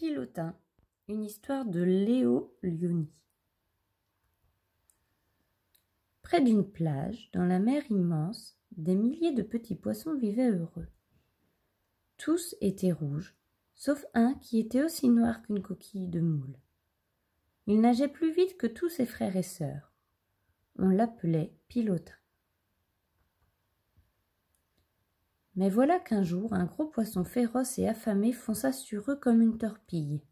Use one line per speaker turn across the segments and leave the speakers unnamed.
Pilotin, une histoire de Léo Lioni. Près d'une plage, dans la mer immense, des milliers de petits poissons vivaient heureux. Tous étaient rouges, sauf un qui était aussi noir qu'une coquille de moule. Il nageait plus vite que tous ses frères et sœurs. On l'appelait Pilotin. Mais voilà qu'un jour un gros poisson féroce et affamé fonça sur eux comme une torpille.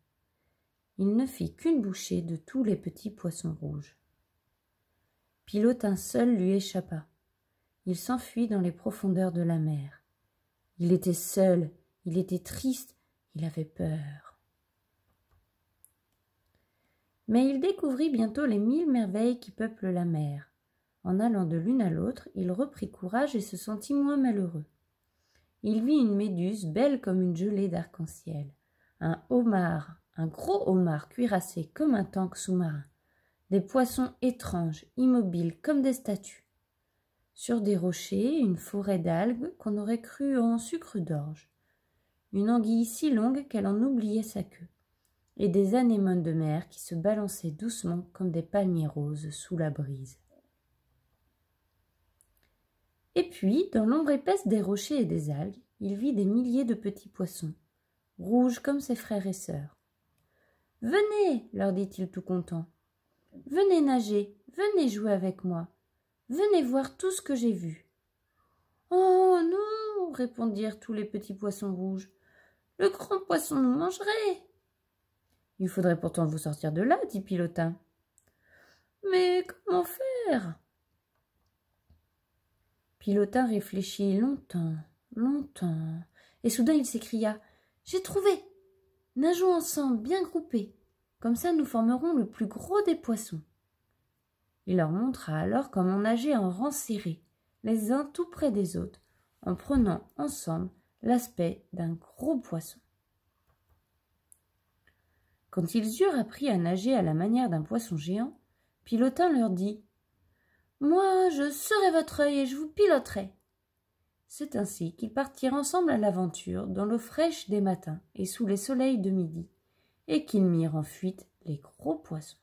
Il ne fit qu'une bouchée de tous les petits poissons rouges. Pilote un seul lui échappa. Il s'enfuit dans les profondeurs de la mer. Il était seul, il était triste, il avait peur. Mais il découvrit bientôt les mille merveilles qui peuplent la mer. En allant de l'une à l'autre, il reprit courage et se sentit moins malheureux il vit une méduse belle comme une gelée d'arc-en-ciel, un homard, un gros homard cuirassé comme un tank sous-marin, des poissons étranges, immobiles comme des statues. Sur des rochers, une forêt d'algues qu'on aurait cru en sucre d'orge, une anguille si longue qu'elle en oubliait sa queue, et des anémones de mer qui se balançaient doucement comme des palmiers roses sous la brise. Et puis, dans l'ombre épaisse des rochers et des algues, il vit des milliers de petits poissons, rouges comme ses frères et sœurs. Venez, leur dit-il tout content. Venez nager, venez jouer avec moi. Venez voir tout ce que j'ai vu. Oh non, répondirent tous les petits poissons rouges. Le grand poisson nous mangerait. Il faudrait pourtant vous sortir de là, dit Pilotin. Mais comment faire Pilotin réfléchit longtemps, longtemps, et soudain il s'écria J'ai trouvé Nageons ensemble, bien groupés. Comme ça, nous formerons le plus gros des poissons. Il leur montra alors comment nager en rang serré, les uns tout près des autres, en prenant ensemble l'aspect d'un gros poisson. Quand ils eurent appris à nager à la manière d'un poisson géant, Pilotin leur dit moi, je serai votre œil et je vous piloterai. C'est ainsi qu'ils partirent ensemble à l'aventure dans l'eau fraîche des matins et sous les soleils de midi, et qu'ils mirent en fuite les gros poissons.